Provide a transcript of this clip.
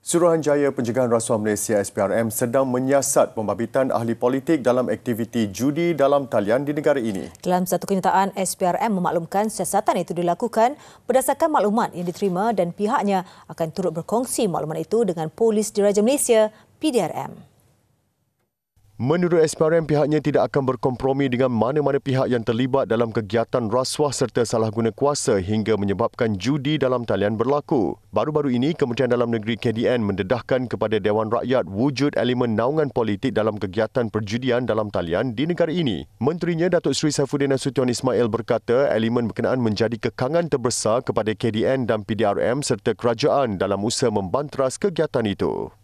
Suruhanjaya Pencegahan Rasuah Malaysia SPRM sedang menyiasat pembabitan ahli politik dalam aktiviti judi dalam talian di negara ini. Dalam satu kenyataan, SPRM memaklumkan siasatan itu dilakukan berdasarkan maklumat yang diterima dan pihaknya akan turut berkongsi maklumat itu dengan Polis Diraja Malaysia, PDRM. Menurut SPRM, pihaknya tidak akan berkompromi dengan mana-mana pihak yang terlibat dalam kegiatan rasuah serta salah guna kuasa hingga menyebabkan judi dalam talian berlaku. Baru-baru ini, Kementerian Dalam Negeri KDN mendedahkan kepada Dewan Rakyat wujud elemen naungan politik dalam kegiatan perjudian dalam talian di negara ini. Menterinya, Datuk Seri Saifuddin Nasution Ismail berkata elemen berkenaan menjadi kekangan terbesar kepada KDN dan PDRM serta kerajaan dalam usaha membantras kegiatan itu.